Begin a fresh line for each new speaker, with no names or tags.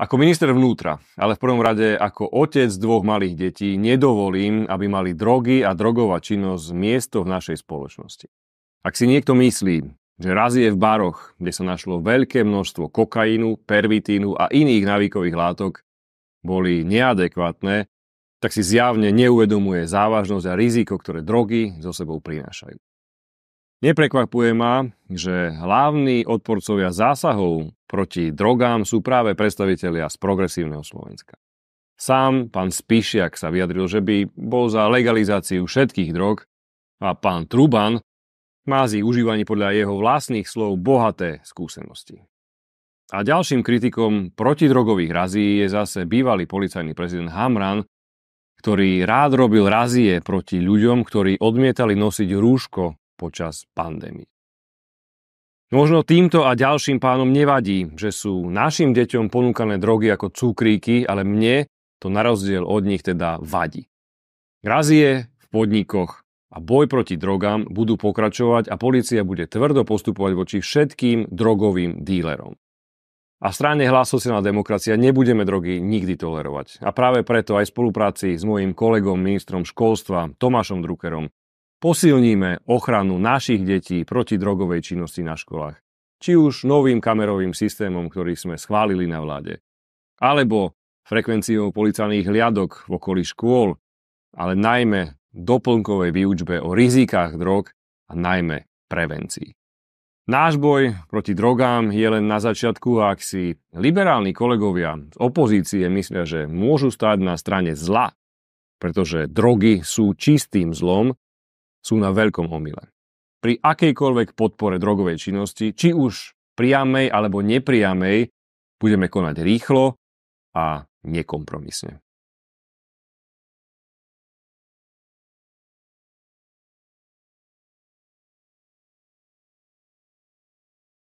Ako minister vnútra, ale v prvom rade ako otec dvoch malých detí, nedovolím, aby mali drogy a drogová činnosť miesto v našej spoločnosti. Ak si niekto myslí, že raz je v baroch, kde sa našlo veľké množstvo kokainu, pervitínu a iných navíkových látok, boli neadekvátne, tak si zjavne neuvedomuje závažnosť a riziko, ktoré drogy so sebou prinášajú. Neprekvapuje ma, že hlavní odporcovia zásahov proti drogám sú práve predstavitelia z progresívneho Slovenska. Sám pán Spišiak sa vyjadril, že by bol za legalizáciu všetkých drog a pán Truban má z ich užívaní podľa jeho vlastných slov bohaté skúsenosti. A ďalším kritikom protidrogových razí je zase bývalý policajný prezident Hamran, ktorý rád robil razie proti ľuďom, ktorí odmietali nosiť rúško počas pandémie. Možno týmto a ďalším pánom nevadí, že sú našim deťom ponúkané drogy ako cukríky, ale mne to na rozdiel od nich teda vadí. Razie v podnikoch a boj proti drogám budú pokračovať a policia bude tvrdo postupovať voči všetkým drogovým dílerom. A strane hlas sociálna demokracia nebudeme drogy nikdy tolerovať. A práve preto aj v spolupráci s mojim kolegom ministrom školstva Tomášom Druckerom Posilníme ochranu našich detí proti drogovej činnosti na školách, či už novým kamerovým systémom, ktorý sme schválili na vláde, alebo frekvenciou policajných hliadok v okolí škôl, ale najmä doplnkovej výučbe o rizikách drog a najmä prevencii. Náš boj proti drogám je len na začiatku ak si liberálni kolegovia z opozície myslia, že môžu stať na strane zla, pretože drogy sú čistým zlom, sú na veľkom omyle. Pri akejkoľvek podpore drogovej činnosti, či už priamej alebo nepriamej, budeme konať rýchlo a nekompromisne.